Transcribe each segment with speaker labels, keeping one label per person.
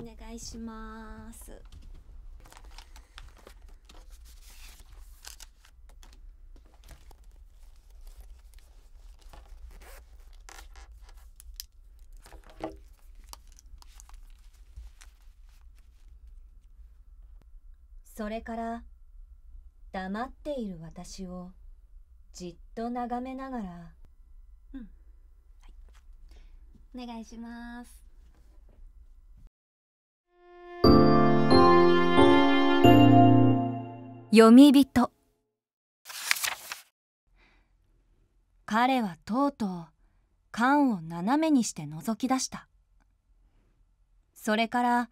Speaker 1: お願いしますそれから黙っている私をじっと眺めながらうん、はい、お願いします読み人彼はとうとう缶を斜めにして覗き出したそれから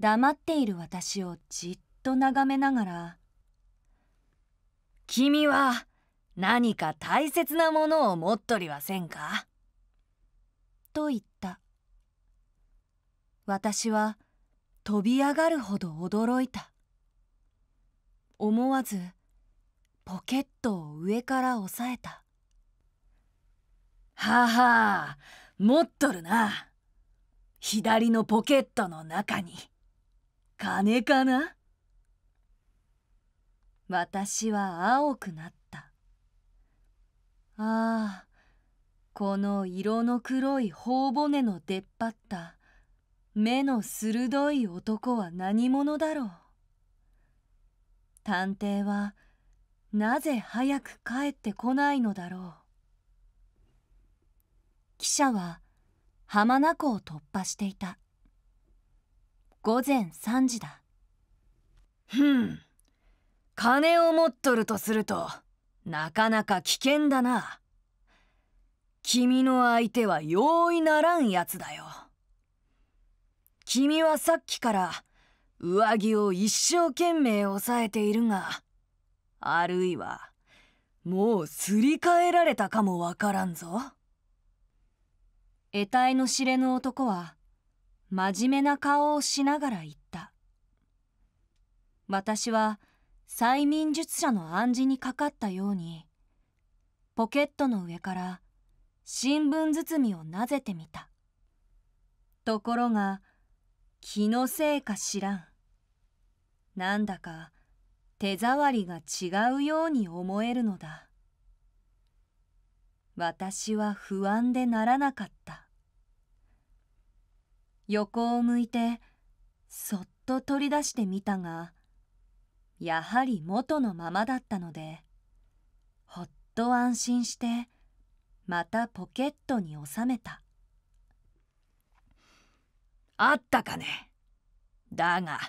Speaker 1: 黙っている私をじっと眺めながら「君は何か大切なものを持っとりはせんか?」と言った私は飛び上がるほど驚いた。思わずポケットを上から押さえたはあ、はあ、持っとるな左のポケットの中に金かな私は青くなったああこの色の黒い頬骨の出っ張った目の鋭い男は何者だろう探偵はなぜ早く帰ってこないのだろう記者は浜名湖を突破していた午前3時だふん金を持っとるとするとなかなか危険だな君の相手は容易ならんやつだよ君はさっきから上着を一生懸命抑えているがあるいはもうすり替えられたかもわからんぞ得体の知れぬ男は真面目な顔をしながら言った私は催眠術者の暗示にかかったようにポケットの上から新聞包みをなぜてみたところが気のせいか知らんなんだか手触りが違うように思えるのだ。私は不安でならなかった。横を向いて、そっと取り出してみたが、やはり元のままだったので、ほっと安心して、またポケットに収めた。あったかね。だが、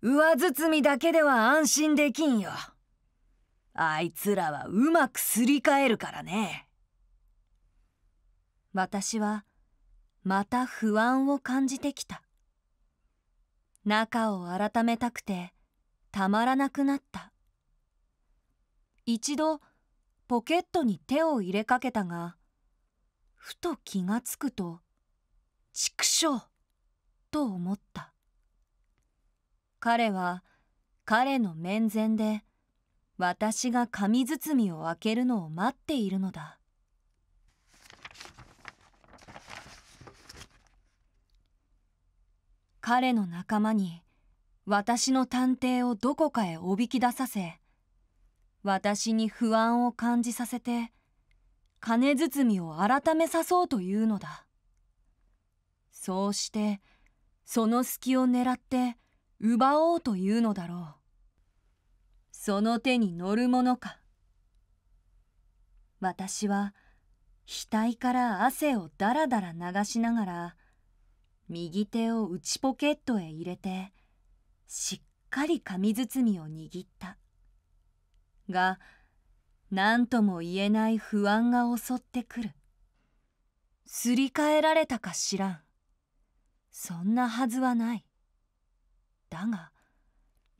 Speaker 1: 上包みだけでは安心できんよあいつらはうまくすり替えるからね私はまた不安を感じてきた中を改めたくてたまらなくなった一度ポケットに手を入れかけたがふと気がつくと「畜生!」と思った。彼は彼の面前で私が紙包みを開けるのを待っているのだ。彼の仲間に私の探偵をどこかへおびき出させ私に不安を感じさせて金包みを改めさそうというのだそうしてその隙を狙って奪おうというのだろう。その手に乗るものか。私は額から汗をだらだら流しながら、右手を内ポケットへ入れて、しっかり紙包みを握った。が、何とも言えない不安が襲ってくる。すり替えられたか知らん。そんなはずはない。だが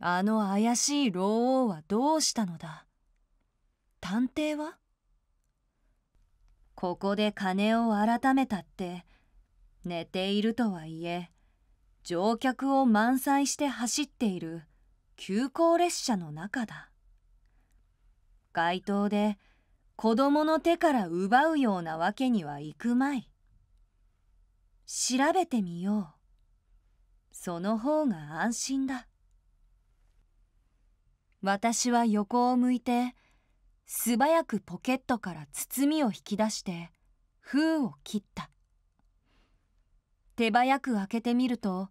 Speaker 1: あの怪しい老王はどうしたのだ探偵はここで金を改めたって寝ているとはいえ乗客を満載して走っている急行列車の中だ街頭で子供の手から奪うようなわけにはいくまい調べてみようその方が安心だ。私は横を向いて、素早くポケットから包みを引き出して、封を切った。手早く開けてみると、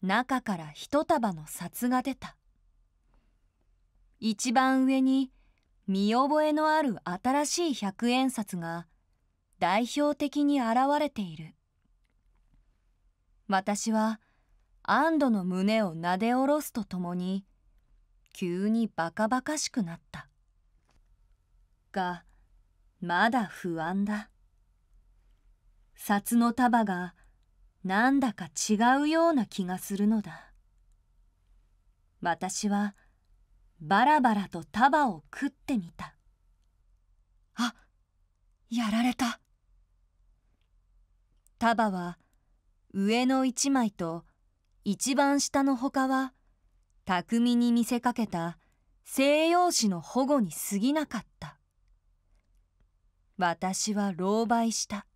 Speaker 1: 中から一束の札が出た。一番上に見覚えのある新しい百円札が代表的に現れている。私は安堵の胸をなで下ろすとともに急にバカバカしくなったがまだ不安だ札の束がなんだか違うような気がするのだ私はバラバラと束を食ってみたあやられた束は上の一枚と一番下の他は巧みに見せかけた西洋史の保護に過ぎなかった私は狼狽した